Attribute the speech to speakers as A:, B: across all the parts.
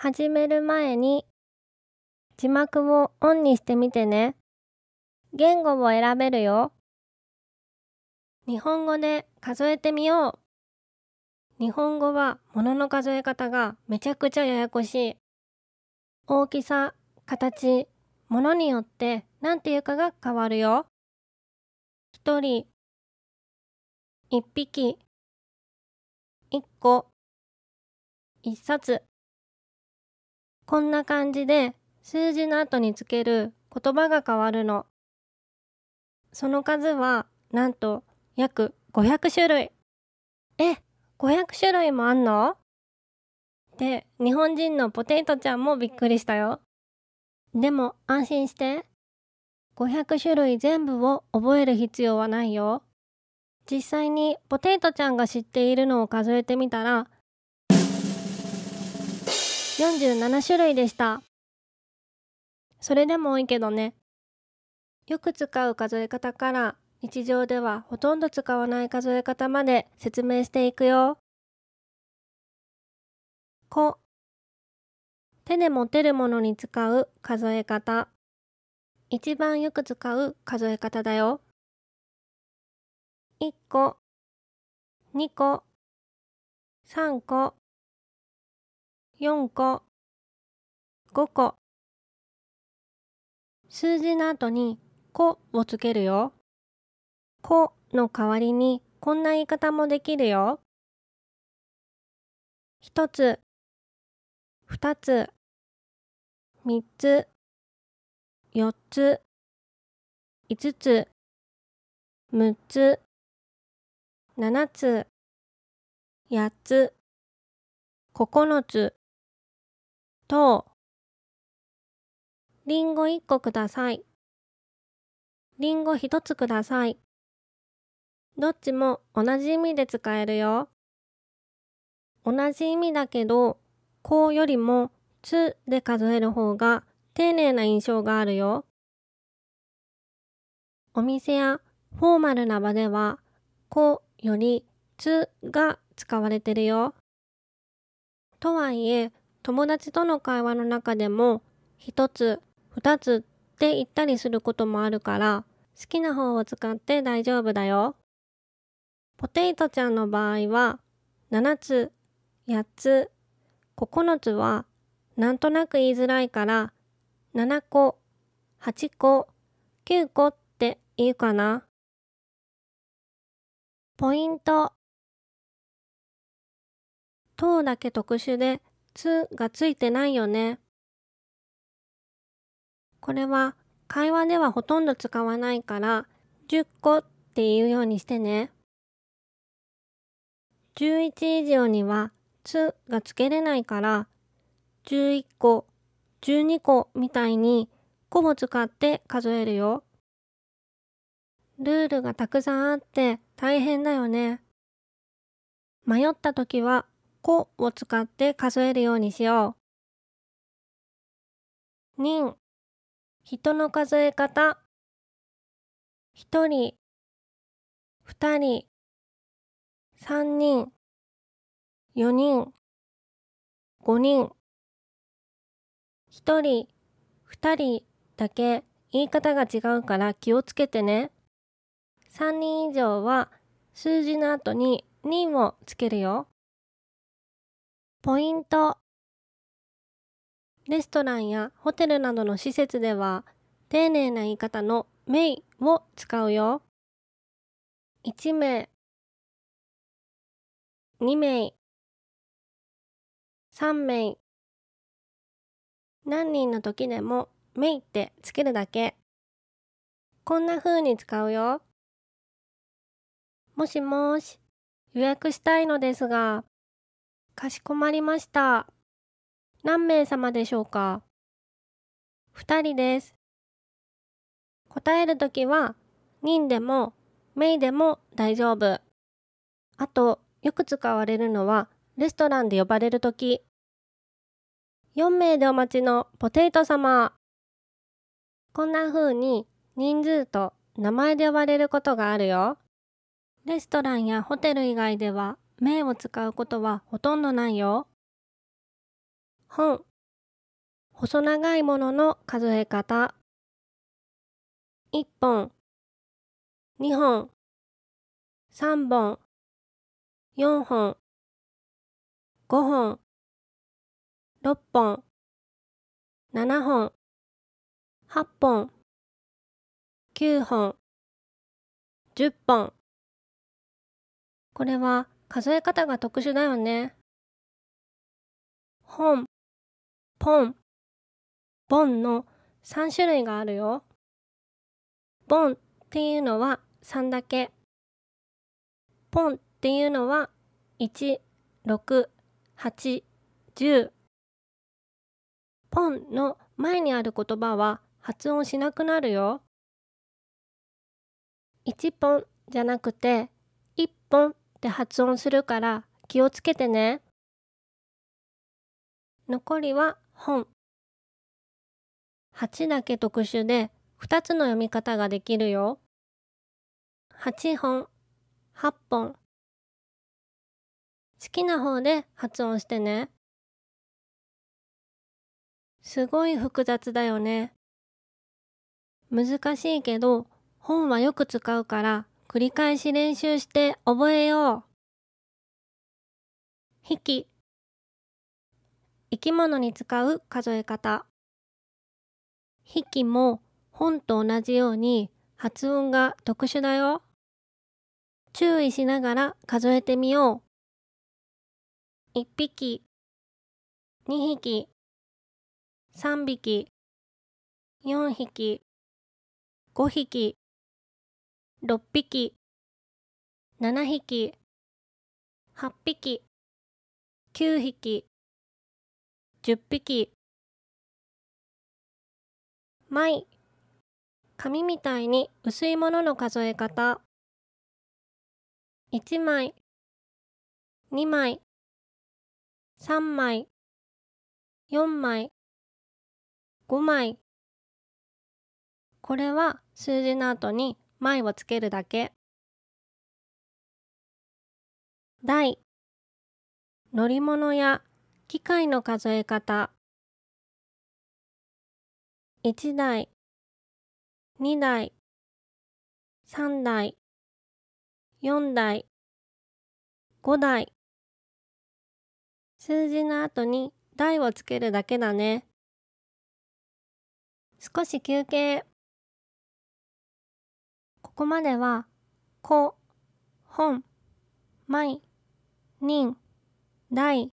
A: 始める前に字幕をオンにしてみてね。言語を選べるよ。日本
B: 語で数えてみよう。日本語は物の数え方がめちゃくちゃややこしい。大きさ、形、物によ
A: って何て言うかが変わるよ。一人、一匹、一個、一冊。こんな感じで数字の後につける
B: 言葉が変わるの。その数はなんと約500種類。え、500種類もあんのって日本人のポテイトちゃんもびっくりしたよ。でも安心して。500種類全部を覚える必要はないよ。実際にポテイトちゃんが知っているのを数えてみたら47種類でした。それでも多いけどね。よく使う数え方から日常ではほとんど使わない数え方まで説明していくよ。こ手で持てるものに使う数え方。
A: 一番よく使う数え方だよ。1個、2個、3個、4個5個数字の後に「こ」をつけるよ。「こ」の代わりにこんな言い方もできるよ。1つ2つ3つ4つ5つ6つ7つ8つ9つと、りんご1個ください。りんご1つください。どっち
B: も同じ意味で使えるよ。同じ意味だけど、こうよりも、つで数える方が丁寧な印象があるよ。お店やフォーマルな場では、こうよりつが使われてるよ。とはいえ、友達との会話の中でも1つ2つって言ったりすることもあるから好きな方を使って大丈夫だよ。ポテイトちゃんの場合は7つ8つ9つはなんとなく言いづらいから7個8
A: 個9個って言うかな。ポイント。糖だけ特殊でつがついてないよね。これは
B: 会話ではほとんど使わないから10個っていうようにしてね。11以上にはつがつけれないから11個、12個みたいに個を使って数えるよ。ルールがたくさんあって大変
A: だよね。迷った時は個を使って数えるようにしよう。人人の数え方1人2人3人4人5人1人2人だけ
B: 言い方が違うから気をつけてね。3人以上は数字の後に人をつけるよ。ポイントレストランやホテルなどの施設では丁
A: 寧な言い方のメイを使うよ。1名2名3名何人の時でもメイってつけるだけ。こんな風に使うよ。も
B: しもし、予約したいのですが、かしこまりました。何名様でしょうか ?2 人です。答えるときは、人でも、名でも大丈夫。あと、よく使われるのは、レストランで呼ばれるとき。4名でお待ちのポテイト様。こんな風に、人数と名前で呼ばれることがあるよ。レストランやホテル以外では名を使うことはほとんどないよ。
A: 本細長いものの数え方1本2本3本4本5本6本7本8本9本10本これは数え方が特殊だよね。本、ポン、ボンの3種類があるよ。ボンっていうのは3だけ。
B: ポンっていうのは1、6、8、10。ポンの前にある言葉は発音しなくなるよ。1ポンじゃなくて1本って発音するから気をつけてね。残りは本。8だけ特殊で2つの読み方ができるよ。8本、8
A: 本。好きな方で発音してね。すごい複雑だよね。
B: 難しいけど、本はよく使うから繰り返し練習して
A: 覚えよう。引き生き物に使う数え方引きも
B: 本と同じように発音が特殊だよ。注意し
A: ながら数えてみよう。一匹、二匹、三匹、四匹、5匹、6匹7匹8匹9匹10匹枚紙みたいに薄いものの数え方1枚2枚3枚4枚5枚これは数字の後に前をつけるだけ。台。乗り物や機械の数え方1台2台3台4台5台数字の後に台をつけるだけだね少し休憩ここまでは、こ、本」
B: 「ん、まい、にん、だい、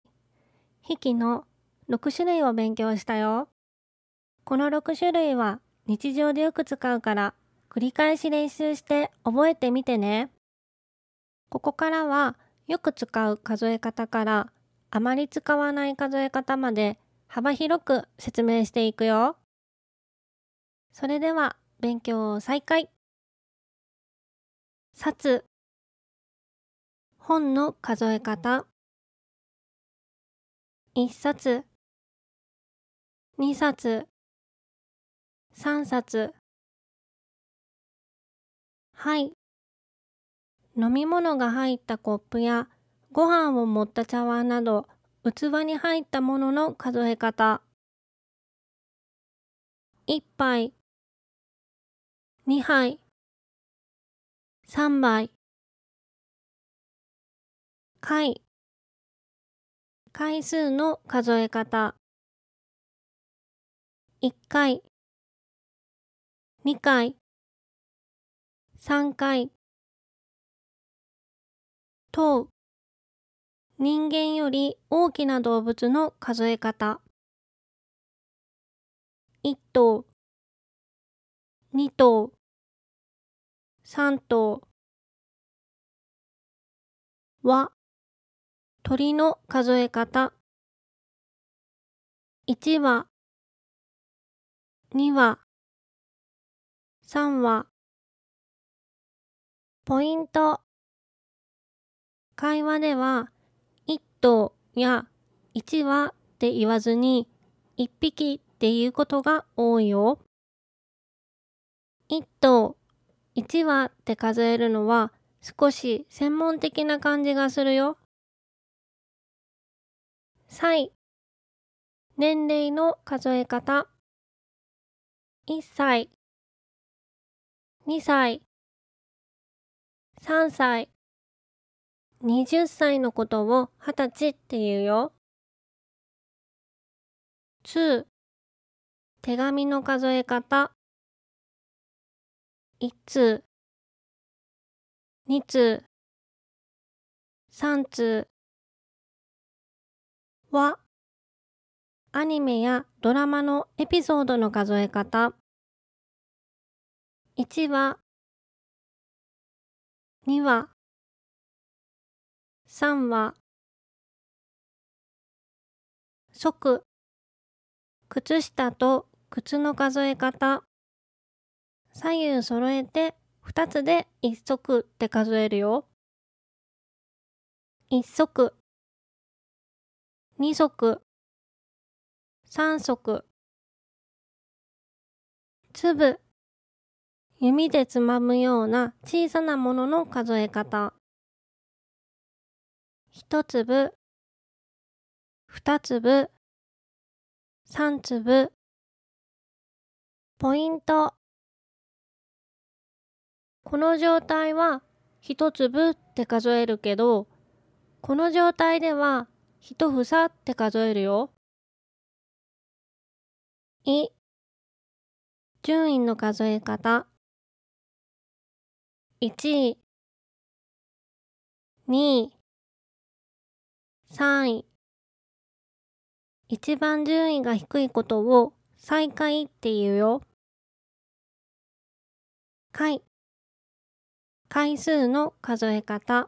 B: ひきの6種類を勉強したよ。この6種類は日常でよく使うから繰り返し練習して覚えてみてね。ここからはよく使う数え方からあまり使わない数え方まで幅広く説明していくよ。それでは
A: 勉強を再開。冊本の数え方一冊二冊三冊はい飲み物
B: が入ったコップやご飯を盛った茶碗など器に入ったも
A: のの数え方一杯二杯三倍。回回数の数え方一回二回三回等人間より大きな動物の数え方一頭二頭3頭は鳥の数え方1羽2羽3羽ポイント会話では1頭や1羽っ
B: て言わずに1匹っていうことが多いよ。1頭1話って数えるのは少し専
A: 門的な感じがするよ。歳年齢の数え方1歳2歳3歳20歳のことを20歳って言うよ。2手紙の数え方1通2通3通はアニメやドラマのエピソードの数え方1話2話3話即靴下と靴の数え方左右揃えて二つで一足って数えるよ。一足二足三足粒弓でつまむような小さなものの数え方一粒二粒三粒ポイントこの状態は一粒って
B: 数えるけど、この状態では一房って数えるよ。
A: い順位の数え方1位2位3位一番順位が低いことを最下位っていうよ。下位回数の数え方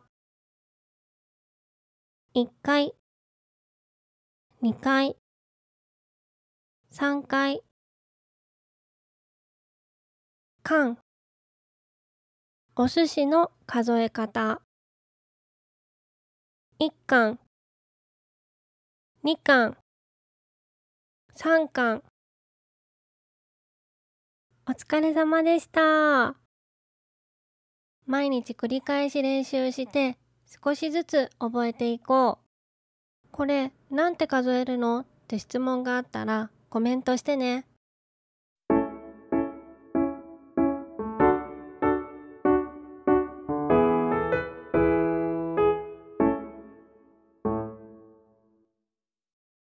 A: 1回2回3回缶お寿司の数え方1缶2缶3缶お疲れ様でした。毎日繰り返し練習して
B: 少しずつ覚えていこう。これなんて数えるのって質問があったらコメントしてね。